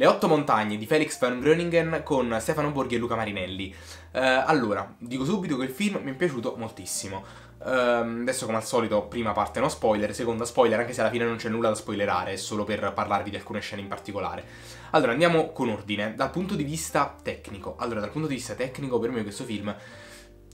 Le otto montagne di Felix van Gröningen con Stefano Borghi e Luca Marinelli. Eh, allora, dico subito che il film mi è piaciuto moltissimo. Eh, adesso come al solito, prima parte no spoiler, seconda spoiler, anche se alla fine non c'è nulla da spoilerare, è solo per parlarvi di alcune scene in particolare. Allora, andiamo con ordine. Dal punto di vista tecnico, allora, dal punto di vista tecnico per me questo film...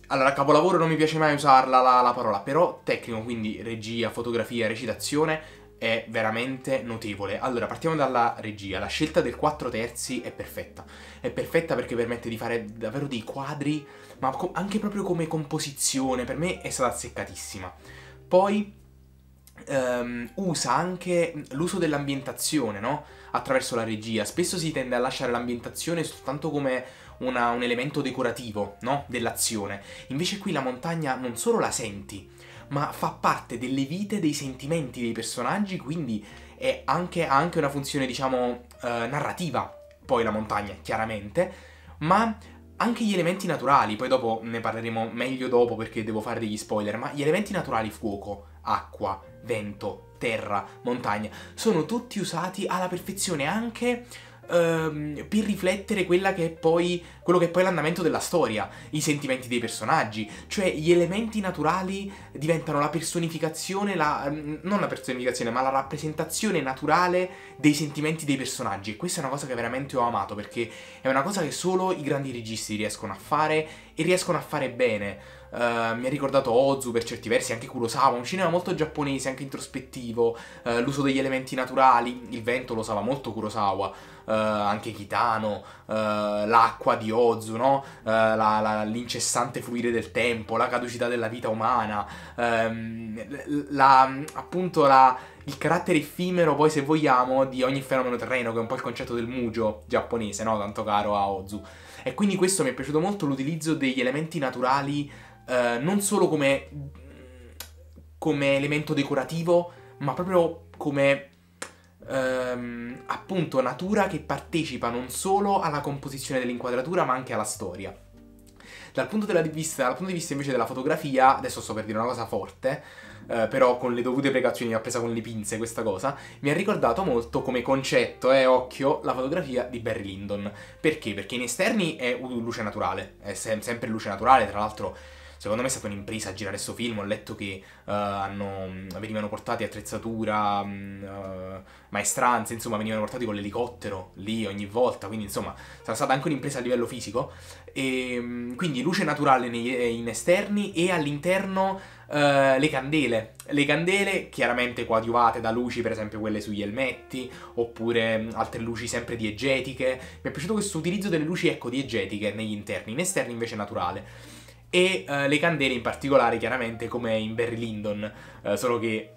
Allora, capolavoro non mi piace mai usarla la, la parola, però tecnico, quindi regia, fotografia, recitazione, è veramente notevole. Allora, partiamo dalla regia. La scelta del 4 terzi è perfetta. È perfetta perché permette di fare davvero dei quadri, ma anche proprio come composizione, per me è stata azzeccatissima. Poi Um, usa anche l'uso dell'ambientazione, no? Attraverso la regia. Spesso si tende a lasciare l'ambientazione soltanto come una, un elemento decorativo, no? Dell'azione. Invece qui la montagna non solo la senti, ma fa parte delle vite, dei sentimenti dei personaggi, quindi anche, ha anche una funzione, diciamo, eh, narrativa, poi la montagna, chiaramente, ma anche gli elementi naturali, poi dopo ne parleremo meglio dopo perché devo fare degli spoiler, ma gli elementi naturali fuoco, acqua, vento, terra, montagna, sono tutti usati alla perfezione anche ehm, per riflettere che poi, quello che è poi l'andamento della storia, i sentimenti dei personaggi, cioè gli elementi naturali diventano la personificazione, la, mm, non la personificazione, ma la rappresentazione naturale dei sentimenti dei personaggi. E questa è una cosa che veramente ho amato perché è una cosa che solo i grandi registi riescono a fare e riescono a fare bene. Eh, mi ha ricordato Ozu per certi versi, anche Kurosawa, un cinema molto giapponese, anche introspettivo, uh, l'uso degli elementi naturali, il vento lo usava molto Kurosawa, uh, anche Kitano, l'acqua di Ozu, no? la, la, l'incessante fluire del tempo, la caducità della vita umana, ehm, la, appunto il carattere effimero, poi se vogliamo, di ogni fenomeno terreno, che è un po' il concetto del mujo giapponese, no? tanto caro a Ozu. E quindi questo mi è piaciuto molto l'utilizzo degli elementi naturali eh, non solo come, come, elemento decorativo, ma proprio come ehm, appunto natura che partecipa non solo alla composizione dell'inquadratura, ma anche alla storia. Dal punto, vista, dal punto, di vista invece della fotografia, adesso sto per dire una cosa forte, eh, però con le dovute precauzioni l'ho presa con le pinze questa cosa, mi ha ricordato molto come concetto, eh, occhio, la fotografia di Barry Lyndon. Perché? Perché in esterni è luce naturale, è sem sempre luce naturale, tra l'altro secondo me è stata un'impresa girare questo film, ho letto che uh, hanno, mm, venivano portati attrezzatura, uh, maestranze, insomma venivano portati con l'elicottero lì ogni volta, quindi insomma sarà stata anche un'impresa a livello fisico, e, mm, quindi luce naturale nei, eh, in esterni e all'interno uh, le candele, le candele chiaramente coadiuvate da luci, per esempio quelle sugli elmetti, oppure altre luci sempre diegetiche, mi è piaciuto questo utilizzo delle luci ecco diegetiche negli interni, in esterni invece naturale e uh, le candele in particolare chiaramente come in Barry Lyndon, uh, solo che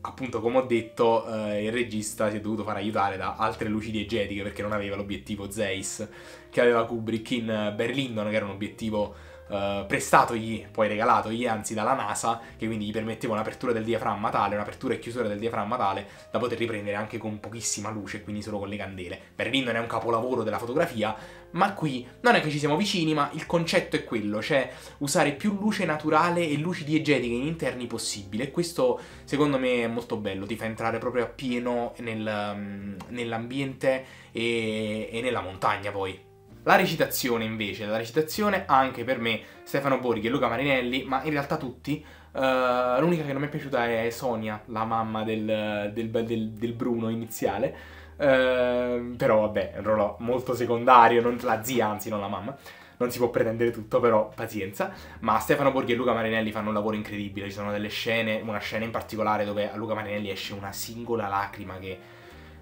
appunto come ho detto uh, il regista si è dovuto far aiutare da altre luci diegetiche perché non aveva l'obiettivo Zeiss che aveva Kubrick in Barry Lyndon che era un obiettivo eh, prestatogli, poi regalatogli anzi dalla NASA, che quindi gli permetteva un'apertura del diaframma tale, un'apertura e chiusura del diaframma tale, da poter riprendere anche con pochissima luce, quindi solo con le candele. Berlin è un capolavoro della fotografia, ma qui non è che ci siamo vicini, ma il concetto è quello, cioè usare più luce naturale e luci diegetiche in interni possibile, e questo secondo me è molto bello, ti fa entrare proprio appieno nel, mm, nell'ambiente e, e nella montagna poi. La recitazione invece, la recitazione anche per me, Stefano Borghi e Luca Marinelli, ma in realtà tutti, Uh, l'unica che non mi è piaciuta è Sonia, la mamma del, del, del, del Bruno iniziale. Uh, però vabbè, è un ruolo molto secondario, non, la zia anzi, non la mamma. Non si può pretendere tutto, però pazienza. Ma Stefano Borghi e Luca Marinelli fanno un lavoro incredibile. Ci sono delle scene, una scena in particolare dove a Luca Marinelli esce una singola lacrima che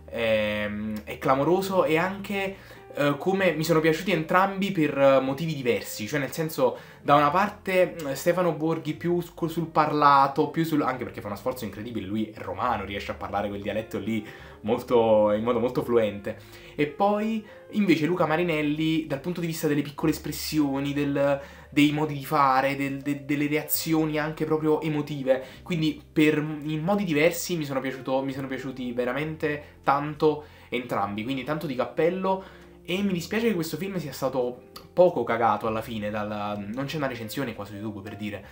è, ehm, è clamoroso e anche eh, come mi sono piaciuti entrambi per eh, motivi diversi, cioè nel senso da una parte mm, Stefano Borghi più sul parlato, più sul... anche perché fa uno sforzo incredibile, lui è romano, riesce a parlare quel dialetto lì molto, in modo molto fluente. E poi invece Luca Marinelli dal punto di vista delle piccole espressioni, del, dei modi di fare, del, de, delle reazioni anche proprio emotive. Quindi per, in modi diversi mi sono, piaciuto, mi sono piaciuti veramente tanto entrambi, quindi tanto di cappello e mi dispiace che questo film sia stato poco cagato alla fine, dalla... non c'è una recensione qua su YouTube per dire.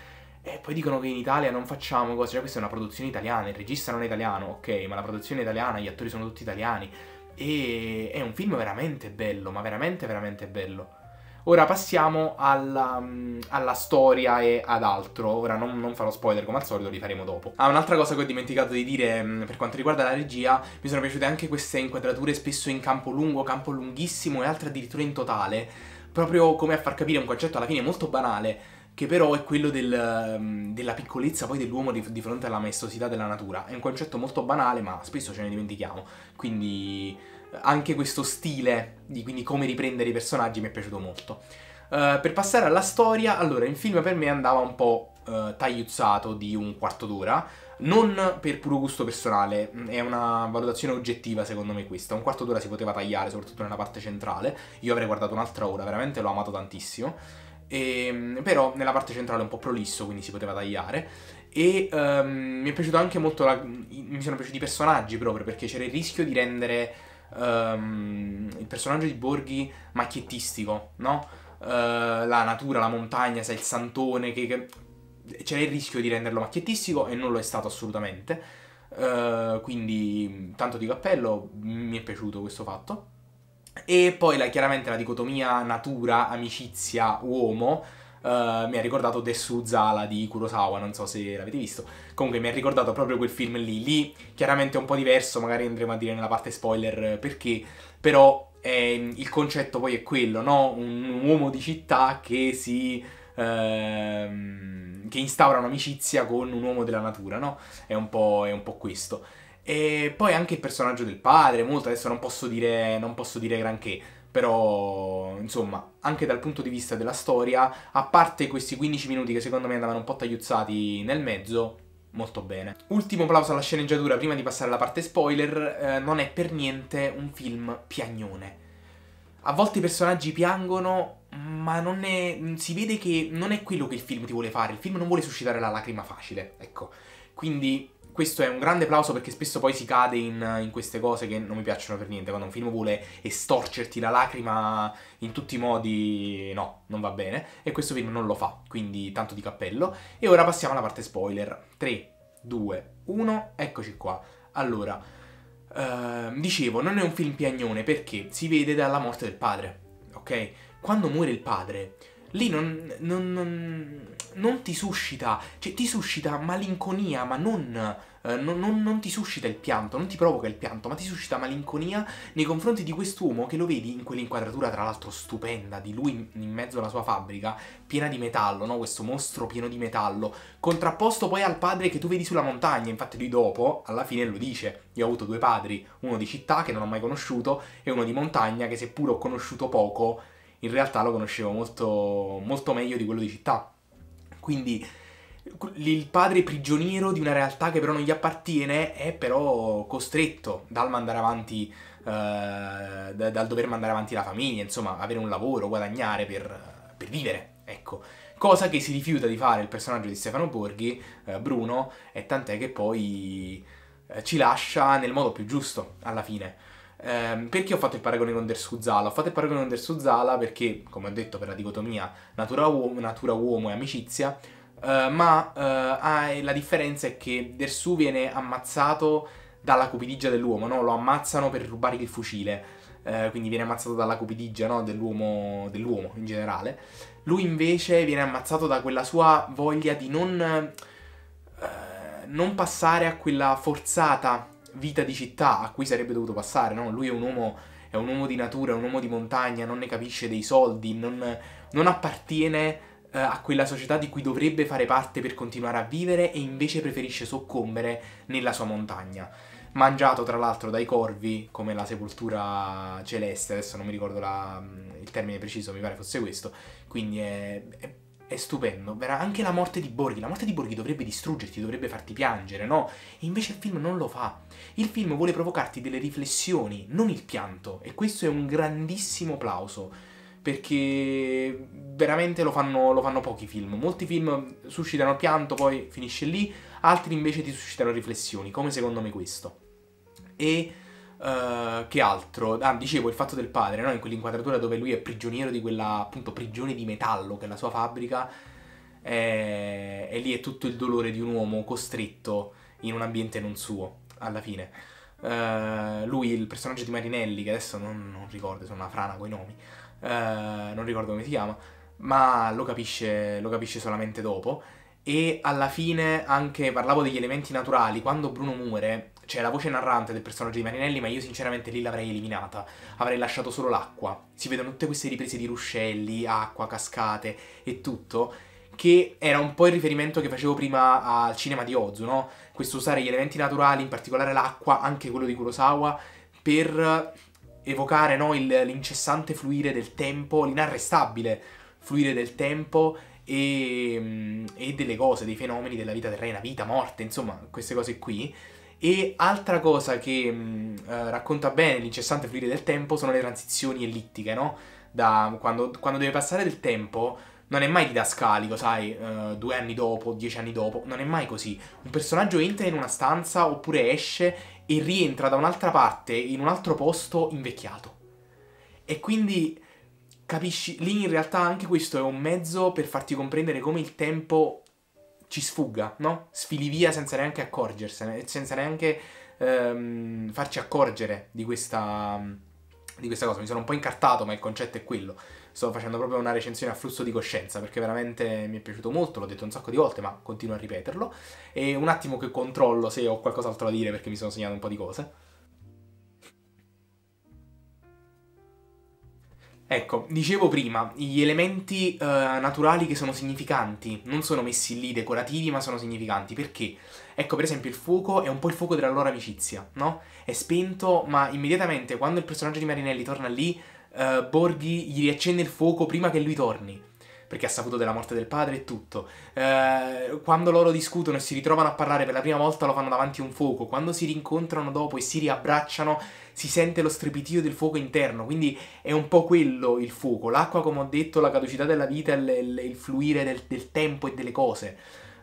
E poi dicono che in Italia non facciamo cose, cioè questa è una produzione italiana, il regista non è italiano, ok, ma la produzione è italiana, gli attori sono tutti italiani. E è un film veramente bello, ma veramente veramente bello. Ora passiamo alla, mm, alla, storia e ad altro. Ora non, non, farò spoiler come al solito, li faremo dopo. Ah, un'altra cosa che ho dimenticato di dire mm, per quanto riguarda la regia, mi sono piaciute anche queste inquadrature spesso in campo lungo, campo lunghissimo e altre addirittura in totale, proprio come a far capire un concetto alla fine molto banale che però è quello del, mm, della piccolezza poi dell'uomo di, di fronte alla maestosità della natura. È un concetto molto banale, ma spesso ce ne dimentichiamo. Quindi anche questo stile, di quindi come riprendere i personaggi, mi è piaciuto molto. Uh, per passare alla storia, allora il film per me andava un po' uh, tagliuzzato di un quarto d'ora, non per puro gusto personale, mm, è una valutazione oggettiva secondo me questa, un quarto d'ora si poteva tagliare, soprattutto nella parte centrale, io avrei guardato un'altra ora, veramente l'ho amato tantissimo, e, ehm, però nella parte centrale è un po' prolisso, quindi si poteva tagliare, e um, mi è piaciuto anche molto, la, mi sono piaciuti i personaggi proprio, perché c'era il rischio di rendere um, il personaggio di Borghi macchiettistico, no? Uh, la natura, la montagna, sai, il santone, che, che... c'era il rischio di renderlo macchiettistico e non lo è stato assolutamente. Uh, quindi tanto di cappello, mi è piaciuto questo fatto. E poi la, chiaramente la dicotomia natura, amicizia, uomo, Uh, mi ha ricordato The Zala di Kurosawa, non so se l'avete visto. Comunque mi ha ricordato proprio quel film lì. Lì chiaramente è un po' diverso, magari andremo a dire nella parte spoiler eh, perché, però eh, il concetto poi è quello, no? Un, un uomo di città che si... Ehm, che instaura un'amicizia con un uomo della natura, no? È un po', è un po questo. E poi anche il personaggio del padre, molto adesso non posso dire, non posso dire granché, però insomma, anche dal punto di vista della storia, a parte questi 15 minuti che secondo me andavano un po' tagliuzzati nel mezzo, molto bene. Ultimo applauso alla sceneggiatura prima di passare alla parte spoiler, eh, non è per niente un film piagnone. A volte i personaggi piangono, ma non è, si vede che non è quello che il film ti vuole fare, il film non vuole suscitare la lacrima facile, ecco. Quindi questo è un grande applauso perché spesso poi si cade in, in, queste cose che non mi piacciono per niente. Quando un film vuole estorcerti la lacrima in tutti i modi, no, non va bene. E questo film non lo fa, quindi tanto di cappello. E ora passiamo alla parte spoiler. 3, 2, 1, eccoci qua. Allora, eh, dicevo, non è un film piagnone perché si vede dalla morte del padre, ok? Quando muore il padre, lì non, non, non, non, ti suscita, cioè ti suscita malinconia, ma non, eh, non, ti suscita il pianto, non ti provoca il pianto, ma ti suscita malinconia nei confronti di quest'uomo che lo vedi in quell'inquadratura tra l'altro stupenda di lui in mezzo alla sua fabbrica, piena di metallo, no? questo mostro pieno di metallo, contrapposto poi al padre che tu vedi sulla montagna, infatti lui dopo, alla fine lo dice, io ho avuto due padri, uno di città che non ho mai conosciuto e uno di montagna che seppur ho conosciuto poco, in realtà lo conoscevo molto, molto meglio di quello di città. Quindi il padre prigioniero di una realtà che però non gli appartiene è però costretto dal mandare avanti eh, dal dover mandare avanti la famiglia, insomma, avere un lavoro, guadagnare per, per vivere, ecco. Cosa che si rifiuta di fare il personaggio di Stefano Borghi, eh, Bruno, e tant'è che poi eh, ci lascia nel modo più giusto alla fine. Ehm, perché ho fatto il paragone con Dersu Zala? Ho fatto il paragone con Dersu Zala perché, come ho detto, per la dicotomia natura, uomo, natura uomo e amicizia, eh, ma eh, la differenza è che Dersu viene ammazzato dalla cupidigia dell'uomo, no? lo ammazzano per rubare il fucile. Eh, quindi viene ammazzato dalla cupidigia no? dell'uomo, dell'uomo in generale. Lui invece viene ammazzato da quella sua voglia di non, eh, non passare a quella forzata vita di città a cui sarebbe dovuto passare, no? Lui è un uomo, è un uomo di natura, è un uomo di montagna, non ne capisce dei soldi, non, non appartiene eh, a quella società di cui dovrebbe fare parte per continuare a vivere e invece preferisce soccombere nella sua montagna. Mangiato tra l'altro dai corvi, come la sepoltura celeste, adesso non mi ricordo la, mm, il termine preciso, mi pare fosse questo, quindi è, è è stupendo. Anche la morte di Borghi. La morte di Borghi dovrebbe distruggerti, dovrebbe farti piangere, no? E invece il film non lo fa. Il film vuole provocarti delle riflessioni, non il pianto. E questo è un grandissimo plauso. Perché veramente lo fanno, lo fanno pochi film. Molti film suscitano pianto, poi finisce lì. Altri invece ti suscitano riflessioni, come secondo me questo. E Uh, che altro? Ah, dicevo il fatto del padre, no? In quell'inquadratura dove lui è prigioniero di quella appunto prigione di metallo che è la sua fabbrica. E, e lì è tutto il dolore di un uomo costretto in un ambiente non suo, alla fine. Uh, lui, il personaggio di Marinelli, che adesso non, non ricordo, sono una frana coi nomi, uh, non ricordo come si chiama, ma lo capisce, lo capisce solamente dopo e alla fine anche parlavo degli elementi naturali, quando Bruno muore c'è la voce narrante del personaggio di Marinelli, ma io sinceramente lì l'avrei eliminata, avrei lasciato solo l'acqua. Si vedono tutte queste riprese di ruscelli, acqua, cascate e tutto, che era un po' il riferimento che facevo prima al cinema di Ozu, no? Questo usare gli elementi naturali, in particolare l'acqua, anche quello di Kurosawa, per evocare no, il, l'incessante fluire del tempo, l'inarrestabile fluire del tempo e, mm, e delle cose, dei fenomeni della vita terrena, vita, morte, insomma, queste cose qui. E altra cosa che mh, mm, eh, racconta bene l'incessante fluire del tempo sono le transizioni ellittiche, no? Da quando, quando deve passare del tempo non è mai didascalico, sai, uh, due anni dopo, dieci anni dopo, non è mai così. Un personaggio entra in una stanza oppure esce e rientra da un'altra parte, in un altro posto invecchiato. E quindi capisci, lì in realtà anche questo è un mezzo per farti comprendere come il tempo ci sfugga, no? Sfili via senza neanche accorgersene, senza neanche ehm, farci accorgere di questa, di questa cosa. Mi sono un po' incartato, ma il concetto è quello. Sto facendo proprio una recensione a flusso di coscienza perché veramente mi è piaciuto molto, l'ho detto un sacco di volte, ma continuo a ripeterlo. E un attimo che controllo se ho qualcos'altro da dire perché mi sono segnato un po' di cose. Ecco, dicevo prima, gli elementi eh, naturali che sono significanti non sono messi lì decorativi, ma sono significanti perché, ecco, per esempio, il fuoco è un po' il fuoco della loro amicizia, no? È spento, ma immediatamente quando il personaggio di Marinelli torna lì, eh, Borghi gli riaccende il fuoco prima che lui torni perché ha saputo della morte del padre e tutto. Eh, quando loro discutono e si ritrovano a parlare per la prima volta lo fanno davanti a un fuoco, quando si rincontrano dopo e si riabbracciano si sente lo strepitio del fuoco interno, quindi è un po' quello il fuoco. L'acqua, come ho detto, la caducità della vita, il, il, il fluire del, del, tempo e delle cose.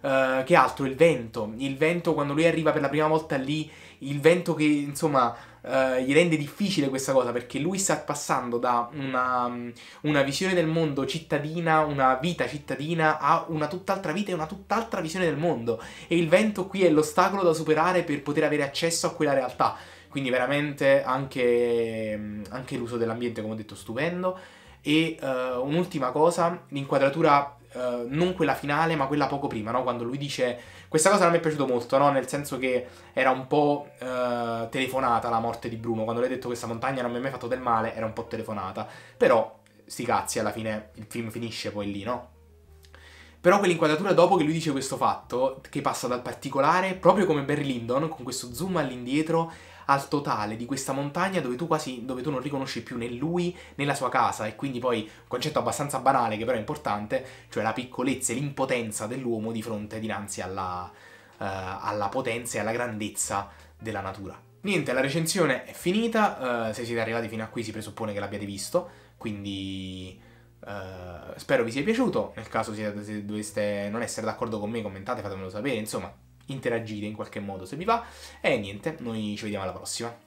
Uh, che altro? Il vento. Il vento, quando lui arriva per la prima volta lì, il vento che, insomma, Uh, gli rende difficile questa cosa perché lui sta passando da una, una, visione del mondo cittadina, una vita cittadina, a una tutt'altra vita e una tutt'altra visione del mondo. E il vento qui è l'ostacolo da superare per poter avere accesso a quella realtà. Quindi veramente anche, anche l'uso dell'ambiente, come ho detto, stupendo. E uh, un'ultima cosa, l'inquadratura Uh, non quella finale, ma quella poco prima, no? Quando lui dice... Questa cosa non mi è piaciuta molto, no? Nel senso che era un po' uh, telefonata la morte di Bruno. Quando lei ha detto questa montagna non mi ha mai fatto del male, era un po' telefonata. Però, sti cazzi, alla fine il film finisce poi lì, no? Però quell'inquadratura dopo che lui dice questo fatto, che passa dal particolare, proprio come Barry Lyndon, con questo zoom all'indietro, al totale di questa montagna dove tu quasi dove tu non riconosci più né lui né la sua casa e quindi poi un concetto abbastanza banale che però è importante, cioè la piccolezza e l'impotenza dell'uomo di fronte dinanzi alla, uh, alla potenza e alla grandezza della natura. Niente, la recensione è finita, uh, se siete arrivati fino a qui si presuppone che l'abbiate visto, quindi uh, spero vi sia piaciuto, nel caso siete, se doveste non essere d'accordo con me commentate, fatemelo sapere, insomma interagire in qualche modo se vi va. E eh, niente, noi ci vediamo alla prossima.